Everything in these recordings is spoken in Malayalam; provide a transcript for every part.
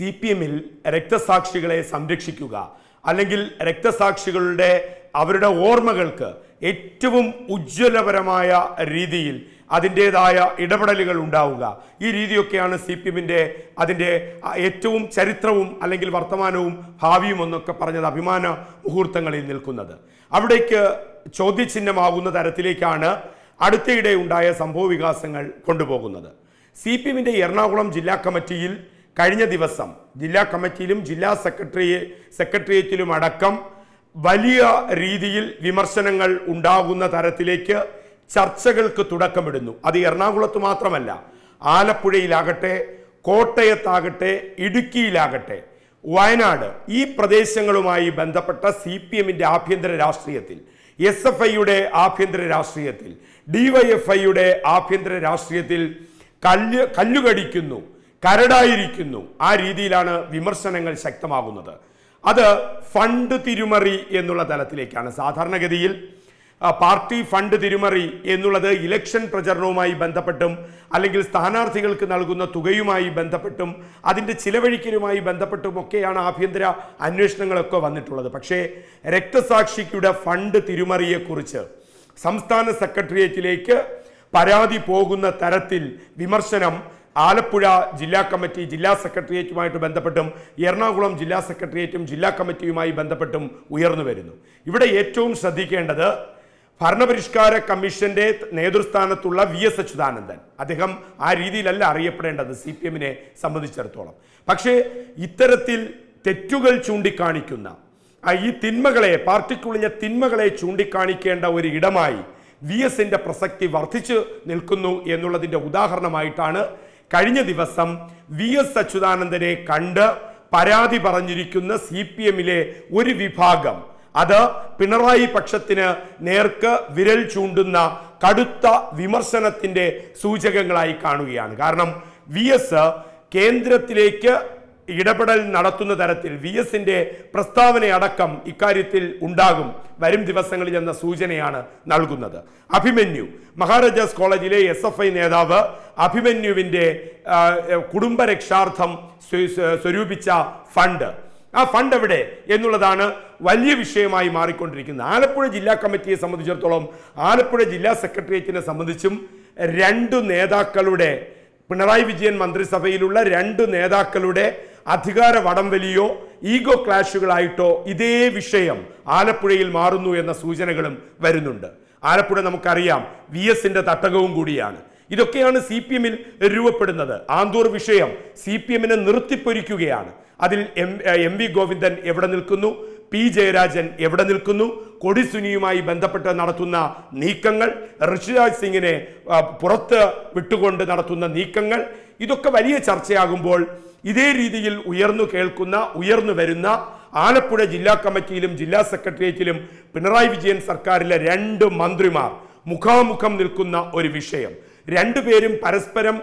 സി പി എമ്മിൽ രക്തസാക്ഷികളെ സംരക്ഷിക്കുക അല്ലെങ്കിൽ രക്തസാക്ഷികളുടെ അവരുടെ ഓർമ്മകൾക്ക് ഏറ്റവും ഉജ്ജ്വലപരമായ രീതിയിൽ അതിൻ്റേതായ ഇടപെടലുകൾ ഉണ്ടാവുക ഈ രീതിയൊക്കെയാണ് സി പി എമ്മിൻ്റെ അതിൻ്റെ ഏറ്റവും ചരിത്രവും അല്ലെങ്കിൽ വർത്തമാനവും ഭാവിയും എന്നൊക്കെ പറഞ്ഞത് അഭിമാന മുഹൂർത്തങ്ങളിൽ നിൽക്കുന്നത് അവിടേക്ക് ചോദ്യചിഹ്നമാകുന്ന തരത്തിലേക്കാണ് അടുത്തിടെ ഉണ്ടായ സംഭവ വികാസങ്ങൾ കൊണ്ടുപോകുന്നത് സി പി എമ്മിൻ്റെ എറണാകുളം ജില്ലാ കമ്മിറ്റിയിൽ കഴിഞ്ഞ ദിവസം ജില്ലാ കമ്മിറ്റിയിലും ജില്ലാ സെക്രട്ടറി സെക്രട്ടേറിയറ്റിലും അടക്കം വലിയ രീതിയിൽ വിമർശനങ്ങൾ ഉണ്ടാകുന്ന തരത്തിലേക്ക് ചർച്ചകൾക്ക് തുടക്കമിടുന്നു അത് എറണാകുളത്ത് മാത്രമല്ല ആലപ്പുഴയിലാകട്ടെ കോട്ടയത്താകട്ടെ ഇടുക്കിയിലാകട്ടെ വയനാട് ഈ പ്രദേശങ്ങളുമായി ബന്ധപ്പെട്ട സി പി എമ്മിൻ്റെ ആഭ്യന്തര രാഷ്ട്രീയത്തിൽ എസ് എഫ് ഐയുടെ ആഭ്യന്തര രാഷ്ട്രീയത്തിൽ ഡി വൈ എഫ് ഐയുടെ ആഭ്യന്തര രാഷ്ട്രീയത്തിൽ കല്ല് കല്ലുകടിക്കുന്നു കരടായിരിക്കുന്നു ആ രീതിയിലാണ് വിമർശനങ്ങൾ ശക്തമാകുന്നത് അത് ഫണ്ട് തിരുമറി എന്നുള്ള തലത്തിലേക്കാണ് സാധാരണഗതിയിൽ പാർട്ടി ഫണ്ട് തിരുമറി എന്നുള്ളത് ഇലക്ഷൻ പ്രചരണവുമായി ബന്ധപ്പെട്ടും അല്ലെങ്കിൽ സ്ഥാനാർത്ഥികൾക്ക് നൽകുന്ന തുകയുമായി ബന്ധപ്പെട്ടും അതിൻ്റെ ചിലവഴിക്കലുമായി ബന്ധപ്പെട്ടും ഒക്കെയാണ് ആഭ്യന്തര അന്വേഷണങ്ങളൊക്കെ വന്നിട്ടുള്ളത് പക്ഷേ രക്തസാക്ഷിക്കുടെ ഫണ്ട് തിരുമറിയെക്കുറിച്ച് സംസ്ഥാന സെക്രട്ടേറിയറ്റിലേക്ക് പരാതി പോകുന്ന തരത്തിൽ വിമർശനം ആലപ്പുഴ ജില്ലാ കമ്മിറ്റി ജില്ലാ സെക്രട്ടേറിയറ്റുമായിട്ട് ബന്ധപ്പെട്ടും എറണാകുളം ജില്ലാ സെക്രട്ടേറിയറ്റും ജില്ലാ കമ്മിറ്റിയുമായി ബന്ധപ്പെട്ടും ഉയർന്നു വരുന്നു ഇവിടെ ഏറ്റവും ശ്രദ്ധിക്കേണ്ടത് ഭരണപരിഷ്കാര കമ്മീഷന്റെ നേതൃസ്ഥാനത്തുള്ള വി എസ് അച്യുതാനന്ദൻ അദ്ദേഹം ആ രീതിയിലല്ല അറിയപ്പെടേണ്ടത് സി പി എമ്മിനെ സംബന്ധിച്ചിടത്തോളം പക്ഷേ ഇത്തരത്തിൽ തെറ്റുകൾ ചൂണ്ടിക്കാണിക്കുന്ന ഈ തിന്മകളെ പാർട്ടിക്കുള്ളിഞ്ഞ തിന്മകളെ ചൂണ്ടിക്കാണിക്കേണ്ട ഒരു ഇടമായി വി എസിന്റെ പ്രസക്തി വർദ്ധിച്ചു നിൽക്കുന്നു എന്നുള്ളതിൻ്റെ ഉദാഹരണമായിട്ടാണ് കഴിഞ്ഞ ദിവസം വി എസ് അച്യുതാനന്ദനെ കണ്ട് പരാതി പറഞ്ഞിരിക്കുന്ന സി പി എമ്മിലെ ഒരു വിഭാഗം അത് പിണറായി പക്ഷത്തിന് നേർക്ക് വിരൽ ചൂണ്ടുന്ന കടുത്ത വിമർശനത്തിൻ്റെ സൂചകങ്ങളായി കാണുകയാണ് കാരണം വി എസ് കേന്ദ്രത്തിലേക്ക് ഇടപെടൽ നടത്തുന്ന തരത്തിൽ വി എസിൻ്റെ പ്രസ്താവനയടക്കം ഇക്കാര്യത്തിൽ ഉണ്ടാകും വരും ദിവസങ്ങളിൽ എന്ന സൂചനയാണ് നൽകുന്നത് അഭിമന്യു മഹാരാജാസ് കോളേജിലെ എസ് എഫ് ഐ നേതാവ് അഭിമന്യുവിൻ്റെ കുടുംബരക്ഷാർത്ഥം സ്വരൂപിച്ച ഫണ്ട് ആ ഫണ്ട് എവിടെ എന്നുള്ളതാണ് വലിയ വിഷയമായി മാറിക്കൊണ്ടിരിക്കുന്നത് ആലപ്പുഴ ജില്ലാ കമ്മിറ്റിയെ സംബന്ധിച്ചിടത്തോളം ആലപ്പുഴ ജില്ലാ സെക്രട്ടേറിയറ്റിനെ സംബന്ധിച്ചും രണ്ടു നേതാക്കളുടെ പിണറായി വിജയൻ മന്ത്രിസഭയിലുള്ള രണ്ടു നേതാക്കളുടെ അധികാര വടംവലിയോ ഈഗോ ക്ലാഷുകളായിട്ടോ ഇതേ വിഷയം ആലപ്പുഴയിൽ മാറുന്നു എന്ന സൂചനകളും വരുന്നുണ്ട് ആലപ്പുഴ നമുക്കറിയാം വി എസിന്റെ തട്ടകവും കൂടിയാണ് ഇതൊക്കെയാണ് സി പി എമ്മിൽ രൂപപ്പെടുന്നത് ആന്തൂർ വിഷയം സി പി എമ്മിനെ നിർത്തിപ്പൊരിക്കുകയാണ് അതിൽ എം എം വി ഗോവിന്ദൻ എവിടെ നിൽക്കുന്നു പി ജയരാജൻ എവിടെ നിൽക്കുന്നു കൊടിസുനിയുമായി ബന്ധപ്പെട്ട് നടത്തുന്ന നീക്കങ്ങൾ ഋഷിരാജ് സിംഗിനെ പുറത്ത് വിട്ടുകൊണ്ട് നടത്തുന്ന നീക്കങ്ങൾ ഇതൊക്കെ വലിയ ചർച്ചയാകുമ്പോൾ ഇതേ രീതിയിൽ ഉയർന്നു കേൾക്കുന്ന ഉയർന്നു വരുന്ന ആലപ്പുഴ ജില്ലാ കമ്മിറ്റിയിലും ജില്ലാ സെക്രട്ടേറിയറ്റിലും പിണറായി വിജയൻ സർക്കാരിലെ രണ്ട് മന്ത്രിമാർ മുഖാമുഖം നിൽക്കുന്ന ഒരു വിഷയം രണ്ടുപേരും പരസ്പരം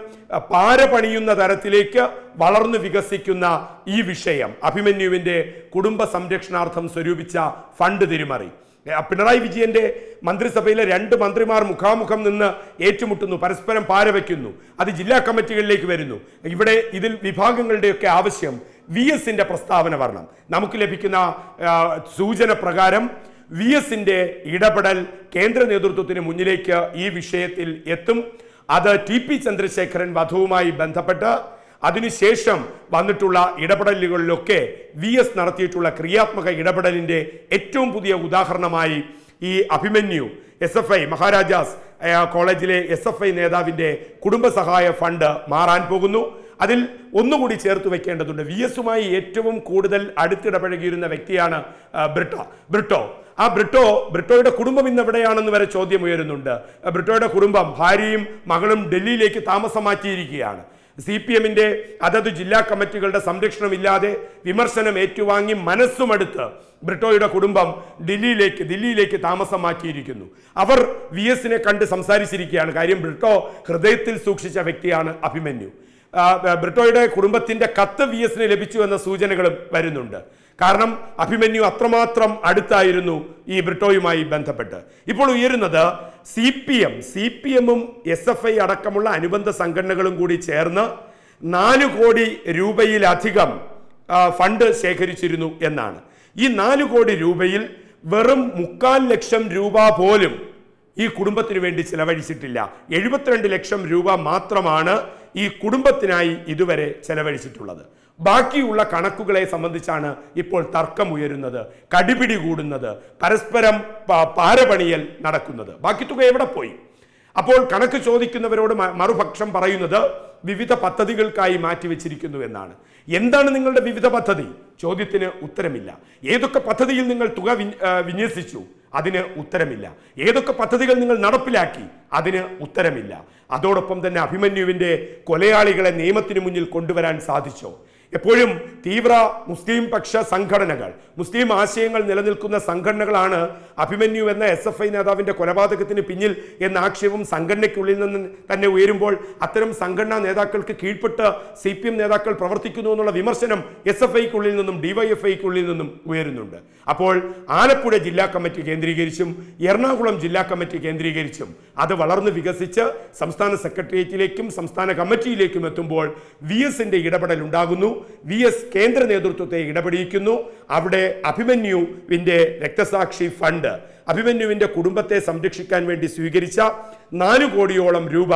പാര പണിയുന്ന തരത്തിലേക്ക് വളർന്നു വികസിക്കുന്ന ഈ വിഷയം അഭിമന്യുവിൻ്റെ കുടുംബ സംരക്ഷണാർത്ഥം സ്വരൂപിച്ച ഫണ്ട് തിരിമറി പിണറായി വിജയന്റെ മന്ത്രിസഭയിലെ രണ്ട് മന്ത്രിമാർ മുഖാമുഖം നിന്ന് ഏറ്റുമുട്ടുന്നു പരസ്പരം പാരവയ്ക്കുന്നു അത് ജില്ലാ കമ്മിറ്റികളിലേക്ക് വരുന്നു ഇവിടെ ഇതിൽ വിഭാഗങ്ങളുടെയൊക്കെ ആവശ്യം വി എസിന്റെ പ്രസ്താവന വരണം നമുക്ക് ലഭിക്കുന്ന സൂചന പ്രകാരം വി എസിന്റെ ഇടപെടൽ കേന്ദ്ര നേതൃത്വത്തിന് മുന്നിലേക്ക് ഈ വിഷയത്തിൽ എത്തും അത് ടി പി ചന്ദ്രശേഖരൻ വധവുമായി ബന്ധപ്പെട്ട് അതിനുശേഷം വന്നിട്ടുള്ള ഇടപെടലുകളിലൊക്കെ വി എസ് നടത്തിയിട്ടുള്ള ക്രിയാത്മക ഇടപെടലിൻ്റെ ഏറ്റവും പുതിയ ഉദാഹരണമായി ഈ Abhimanyu S F I Maharajas കോളേജിലെ എസ് എഫ് ഐ നേതാവിൻ്റെ കുടുംബസഹായ ഫണ്ട് മാറാൻ പോകുന്നു അതിൽ ഒന്നുകൂടി ചേർത്ത് വെക്കേണ്ടതുണ്ട് വി എസുമായി ഏറ്റവും കൂടുതൽ അടുത്തിടപഴകിയിരുന്ന വ്യക്തിയാണ് ബ്രിട്ടോ ബ്രിട്ടോ ആ ബ്രിട്ടോ ബ്രിട്ടോയുടെ കുടുംബം ഇന്ന് എവിടെയാണെന്ന് വരെ ചോദ്യം ഉയരുന്നുണ്ട് ബ്രിട്ടോയുടെ കുടുംബം ഭാര്യയും മകളും ഡൽഹിയിലേക്ക് താമസം മാറ്റിയിരിക്കുകയാണ് സി പി എമ്മിൻ്റെ അതത് ജില്ലാ കമ്മിറ്റികളുടെ സംരക്ഷണമില്ലാതെ വിമർശനം ഏറ്റുവാങ്ങി മനസ്സുമെടുത്ത് ബ്രിട്ടോയുടെ കുടുംബം ഡൽഹിയിലേക്ക് ദില്ലിയിലേക്ക് താമസം മാറ്റിയിരിക്കുന്നു അവർ വി എസിനെ കണ്ട് സംസാരിച്ചിരിക്കുകയാണ് കാര്യം ബ്രിട്ടോ ഹൃദയത്തിൽ സൂക്ഷിച്ച വ്യക്തിയാണ് അഭിമന്യു ബ്രിട്ടോയുടെ കുടുംബത്തിൻ്റെ കത്ത് വി എസിന് ലഭിച്ചു എന്ന സൂചനകളും വരുന്നുണ്ട് കാരണം അഭിമന്യു അത്രമാത്രം അടുത്തായിരുന്നു ഈ ബ്രിട്ടോയുമായി ബന്ധപ്പെട്ട് ഇപ്പോൾ ഉയരുന്നത് C P M C P എമ്മും എസ് എഫ് ഐ അടക്കമുള്ള അനുബന്ധ സംഘടനകളും കൂടി ചേർന്ന് നാല് കോടി രൂപയിലധികം ഫണ്ട് ശേഖരിച്ചിരുന്നു എന്നാണ് ഈ നാല് കോടി രൂപയിൽ വെറും മുക്കാൽ ലക്ഷം രൂപ പോലും ഈ കുടുംബത്തിന് വേണ്ടി ചിലവഴിച്ചിട്ടില്ല എഴുപത്തിരണ്ട് ലക്ഷം രൂപ മാത്രമാണ് ഈ കുടുംബത്തിനായി ഇതുവരെ ചെലവഴിച്ചിട്ടുള്ളത് ബാക്കിയുള്ള കണക്കുകളെ സംബന്ധിച്ചാണ് ഇപ്പോൾ തർക്കം ഉയരുന്നത് കടിപിടി കൂടുന്നത് പരസ്പരം പാരപണിയൽ നടക്കുന്നത് ബാക്കി തുക എവിടെ പോയി അപ്പോൾ കണക്ക് ചോദിക്കുന്നവരോട് മറുപക്ഷം പറയുന്നത് വിവിധ പദ്ധതികൾക്കായി മാറ്റിവെച്ചിരിക്കുന്നു എന്നാണ് എന്താണ് നിങ്ങളുടെ വിവിധ പദ്ധതി ചോദ്യത്തിന് ഉത്തരമില്ല ഏതൊക്കെ പദ്ധതിയിൽ നിങ്ങൾ തുക വിന്യസിച്ചു അതിന് ഉത്തരമില്ല ഏതൊക്കെ പദ്ധതികൾ നിങ്ങൾ നടപ്പിലാക്കി അതിന് ഉത്തരമില്ല അതോടൊപ്പം തന്നെ അഭിമന്യുവിൻ്റെ കൊലയാളികളെ നിയമത്തിന് മുന്നിൽ കൊണ്ടുവരാൻ സാധിച്ചോ എപ്പോഴും തീവ്ര മുസ്ലിം പക്ഷ സംഘടനകൾ മുസ്ലിം ആശയങ്ങൾ നിലനിൽക്കുന്ന സംഘടനകളാണ് അഭിമന്യു എന്ന എസ് എഫ് ഐ നേതാവിൻ്റെ കൊലപാതകത്തിന് പിന്നിൽ എന്ന ആക്ഷേപം സംഘടനയ്ക്കുള്ളിൽ നിന്ന് തന്നെ ഉയരുമ്പോൾ അത്തരം സംഘടനാ നേതാക്കൾക്ക് കീഴ്പ്പെട്ട് സി പി എം നേതാക്കൾ പ്രവർത്തിക്കുന്നു എന്നുള്ള വിമർശനം എസ് എഫ് ഐക്കുള്ളിൽ നിന്നും ഡിവൈഎഫ്ഐക്കുള്ളിൽ നിന്നും ഉയരുന്നുണ്ട് അപ്പോൾ ആലപ്പുഴ ജില്ലാ കമ്മിറ്റി കേന്ദ്രീകരിച്ചും എറണാകുളം ജില്ലാ കമ്മിറ്റി കേന്ദ്രീകരിച്ചും അത് വളർന്ന് വികസിച്ച് സംസ്ഥാന സെക്രട്ടേറിയറ്റിലേക്കും സംസ്ഥാന കമ്മിറ്റിയിലേക്കും എത്തുമ്പോൾ വി എസിൻ്റെ ഇടപെടൽ ഉണ്ടാകുന്നു വി എസ് കേന്ദ്ര നേതൃത്വത്തെ ഇടപെടിയിക്കുന്നു അവിടെ അഭിമന്യുവിൻ്റെ രക്തസാക്ഷി ഫണ്ട് അഭിമന്യുവിൻ്റെ കുടുംബത്തെ സംരക്ഷിക്കാൻ വേണ്ടി സ്വീകരിച്ച നാല് കോടിയോളം രൂപ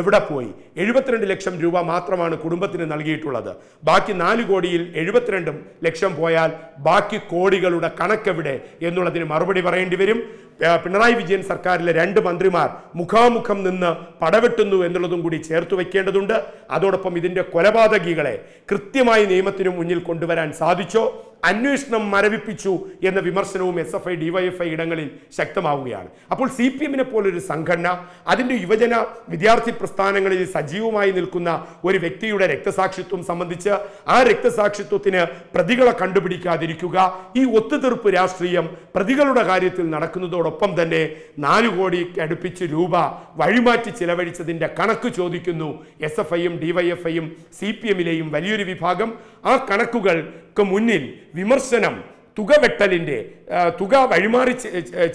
എവിടെ പോയി എഴുപത്തിരണ്ട് ലക്ഷം രൂപ മാത്രമാണ് കുടുംബത്തിന് നൽകിയിട്ടുള്ളത് ബാക്കി നാല് കോടിയിൽ എഴുപത്തിരണ്ട് ലക്ഷം പോയാൽ ബാക്കി കോടികളുടെ കണക്കെവിടെ എന്നുള്ളതിന് മറുപടി പറയേണ്ടി വരും പിണറായി വിജയൻ സർക്കാരിലെ രണ്ട് മന്ത്രിമാർ മുഖാമുഖം നിന്ന് പടവെട്ടുന്നു എന്നുള്ളതും കൂടി ചേർത്ത് വയ്ക്കേണ്ടതുണ്ട് അതോടൊപ്പം ഇതിൻ്റെ കൊലപാതകികളെ കൃത്യമായി നിയമത്തിനു മുന്നിൽ കൊണ്ടുവരാൻ സാധിച്ചോ അന്വേഷണം മരവിപ്പിച്ചു എന്ന വിമർശനവും S F I DYFI ഇടങ്ങളിൽ ശക്തമാവുകയാണ് അപ്പോൾ സി പി എമ്മിനെ പോലൊരു സംഘടന അതിൻ്റെ യുവജന വിദ്യാർത്ഥി പ്രസ്ഥാനങ്ങളിൽ സജീവമായി നിൽക്കുന്ന ഒരു വ്യക്തിയുടെ രക്തസാക്ഷിത്വം സംബന്ധിച്ച് ആ രക്തസാക്ഷിത്വത്തിന് പ്രതികളെ കണ്ടുപിടിക്കാതിരിക്കുക ഈ ഒത്തുതീർപ്പ് രാഷ്ട്രീയം പ്രതികളുടെ കാര്യത്തിൽ നടക്കുന്നതോടൊപ്പം തന്നെ നാല് കോടി അടുപ്പിച്ച് രൂപ വഴിമാറ്റി ചിലവഴിച്ചതിൻ്റെ കണക്ക് ചോദിക്കുന്നു എസ് എഫ് ഐയും ഡിവൈഎഫ്ഐയും സി പി എമ്മിലെയും വലിയൊരു വിഭാഗം ആ കണക്കുകൾക്ക് മുന്നിൽ വിമർശനം തുക വെട്ടലിൻ്റെ തുക വഴിമാറി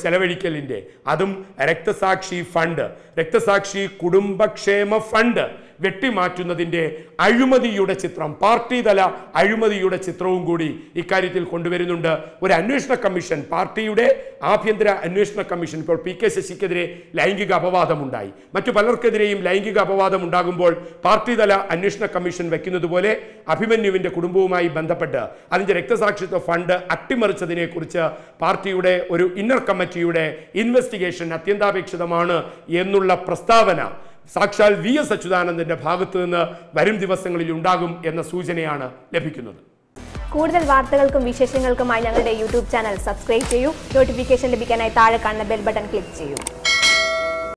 ചെലവഴിക്കലിൻ്റെ അതും രക്തസാക്ഷി ഫണ്ട് രക്തസാക്ഷി കുടുംബക്ഷേമ ഫണ്ട് വെട്ടിമാറ്റുന്നതിൻ്റെ അഴിമതിയുടെ ചിത്രം പാർട്ടി തല അഴിമതിയുടെ ചിത്രവും കൂടി ഇക്കാര്യത്തിൽ കൊണ്ടുവരുന്നുണ്ട് ഒരു അന്വേഷണ കമ്മീഷൻ പാർട്ടിയുടെ ആഭ്യന്തര അന്വേഷണ കമ്മീഷൻ ഇപ്പോൾ പി കെ ശശിക്കെതിരെ ലൈംഗിക അപവാദമുണ്ടായി മറ്റു പലർക്കെതിരെയും ലൈംഗിക അപവാദം ഉണ്ടാകുമ്പോൾ പാർട്ടി തല അന്വേഷണ കമ്മീഷൻ വയ്ക്കുന്നത് പോലെ അഭിമന്യുവിൻ്റെ കുടുംബവുമായി ബന്ധപ്പെട്ട് അതിൻ്റെ രക്തസാക്ഷിത്വ ഫണ്ട് അട്ടിമറിച്ചതിനെക്കുറിച്ച് പാർട്ടിയുടെ ഒരു ഇന്നർ കമ്മിറ്റിയുടെ ഇൻവെസ്റ്റിഗേഷൻ അത്യന്താപേക്ഷിതമാണ് എന്നുള്ള പ്രസ്താവന സാക്ഷാൽ വി എസ് അച്യുതാനന്ദന്റെ ഭാഗത്തു നിന്ന് വരും ദിവസങ്ങളിൽ ഉണ്ടാകും എന്ന സൂചനയാണ് ലഭിക്കുന്നത് കൂടുതൽ വാർത്തകൾക്കും വിശേഷങ്ങൾക്കുമായി ഞങ്ങളുടെ യൂട്യൂബ് ചാനൽ സബ്സ്ക്രൈബ് ചെയ്യൂ നോട്ടിഫിക്കേഷൻ ലഭിക്കാനായി താഴെ കാണുന്ന ബെൽ ബട്ടൺ ക്ലിക്ക് ചെയ്യൂ